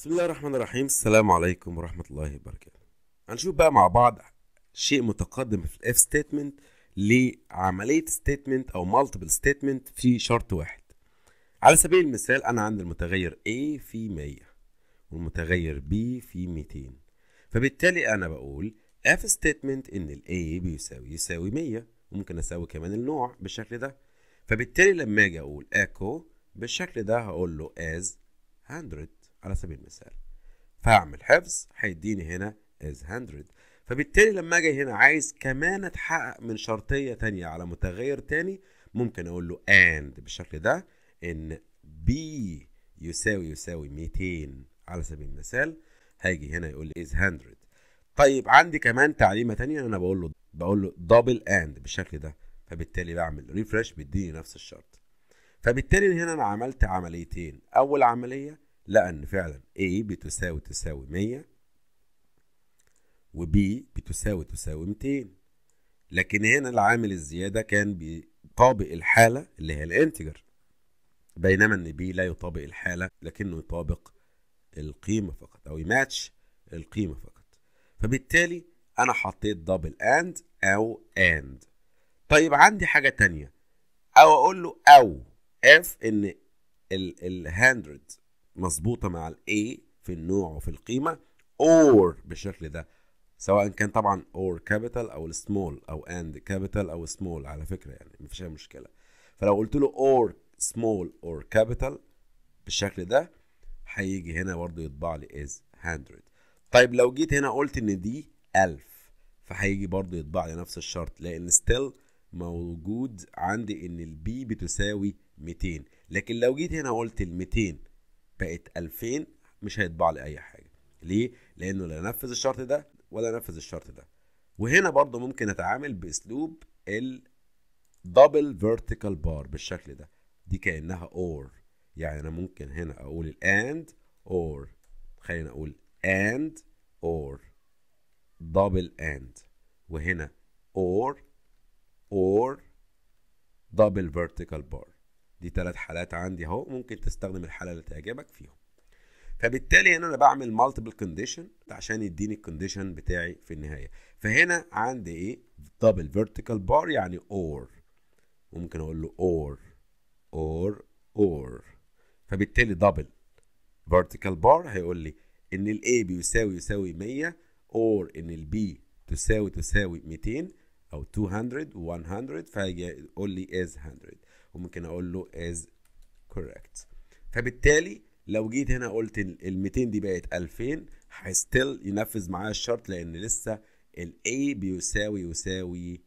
بسم الله الرحمن الرحيم السلام عليكم ورحمة الله وبركاته هنشوف بقى مع بعض شيء متقدم في الاف ستيتمنت لعملية ستيتمنت أو مالتيبل ستيتمنت في شرط واحد على سبيل المثال أنا عندي المتغير A في 100 والمتغير B في 200 فبالتالي أنا بقول اف ستيتمنت إن ال A بيساوي يساوي 100 وممكن أساوي كمان النوع بالشكل ده فبالتالي لما أجي أقول echo بالشكل ده هقول له as 100 على سبيل المثال فاعمل حفظ هيديني هنا is 100 فبالتالي لما اجي هنا عايز كمان اتحقق من شرطيه تانية على متغير تاني ممكن اقول له and بالشكل ده ان b يساوي يساوي 200 على سبيل المثال هاجي هنا يقول لي is 100 طيب عندي كمان تعليمه تانية انا بقول له بقول له دبل اند بالشكل ده فبالتالي بعمل ريفرش بيديني نفس الشرط فبالتالي هنا انا عملت عمليتين اول عمليه لقى ان فعلا A بتساوي تساوي 100 و B بتساوي تساوي 200 لكن هنا العامل الزيادة كان بيطابق الحالة اللي هي الانتجر بينما ان B لا يطابق الحالة لكنه يطابق القيمة فقط أو يماتش القيمة فقط فبالتالي أنا حطيت دبل أند أو أند طيب عندي حاجة تانية أو أقول له أو اف إن ال 100 مظبوطه مع الاي في النوع وفي القيمه اور بالشكل ده سواء كان طبعا اور كابيتال او السمول او اند كابيتال او سمول على فكره يعني مفيش اي مشكله فلو قلت له اور سمول اور كابيتال بالشكل ده هيجي هنا برضه يطبع لي از 100 طيب لو جيت هنا قلت ان دي 1000 فهيجي برضه يطبع لي نفس الشرط لان ستيل موجود عندي ان البي بتساوي 200 لكن لو جيت هنا قلت ال 200 بقت 2000 مش هيطبع لي اي حاجه ليه لانه لا نفذ الشرط ده ولا نفذ الشرط ده وهنا برضو ممكن اتعامل باسلوب الدبل فيرتيكال بار بالشكل ده دي كانها اور يعني انا ممكن هنا اقول الاند اور خلينا اقول اند اور دبل اند وهنا اور اور دبل فيرتيكال بار دي ثلاث حالات عندي اهو ممكن تستخدم الحاله اللي تعجبك فيهم فبالتالي هنا انا بعمل مالتيبل كونديشن عشان يديني الكونديشن بتاعي في النهايه فهنا عندي ايه دبل فيرتيكال بار يعني اور وممكن اقول له اور اور اور فبالتالي دبل فيرتيكال بار هيقول لي ان الاي بيساوي يساوي 100 اور ان البي تساوي تساوي 200 او 200 و100 فهيقول لي از 100 وممكن اقول له از correct فبالتالي لو جيت هنا قلت ال 200 دي بقت 2000 هيستيل ينفذ معايا الشرط لان لسه ال A بيساوي يساوي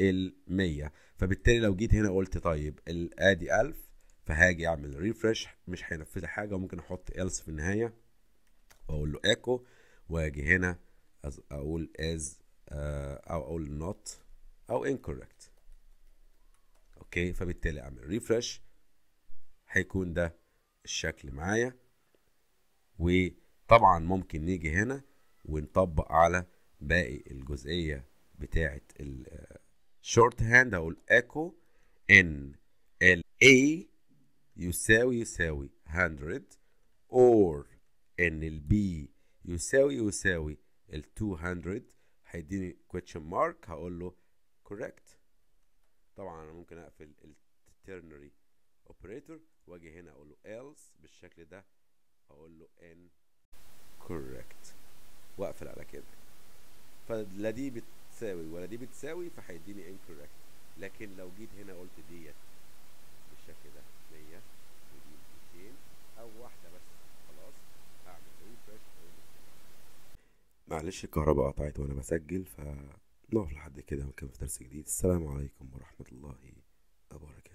ال 100 فبالتالي لو جيت هنا قلت طيب ادي 1000 فهاجي اعمل ريفرش مش هينفذ لي حاجه وممكن احط else في النهايه واقول له ايكو واجي هنا اقول از آه، او اقول not او incorrect اوكي فبالتالي اعمل ريفرش هيكون ده الشكل معايا وطبعا ممكن نيجي هنا ونطبق على باقي الجزئية بتاعة الشورت هاند هقول ايكو ان ال A يساوي يساوي 100 or ان ال B يساوي يساوي ال 200 هيديني question mark هقول له correct طبعا انا ممكن اقفل الترنري اوبريتور واجي هنا اقول له else بالشكل ده اقول له ان correct واقفل على كده فلا دي بتساوي ولا دي بتساوي فهيديني incorrect لكن لو جيت هنا قلت ديت بالشكل ده 100 ودي 200 او واحده بس خلاص اعمل ريفرش معلش الكهرباء قطعت وانا بسجل ف نقف لحد كده ونكمل في درس جديد السلام عليكم ورحمة الله وبركاته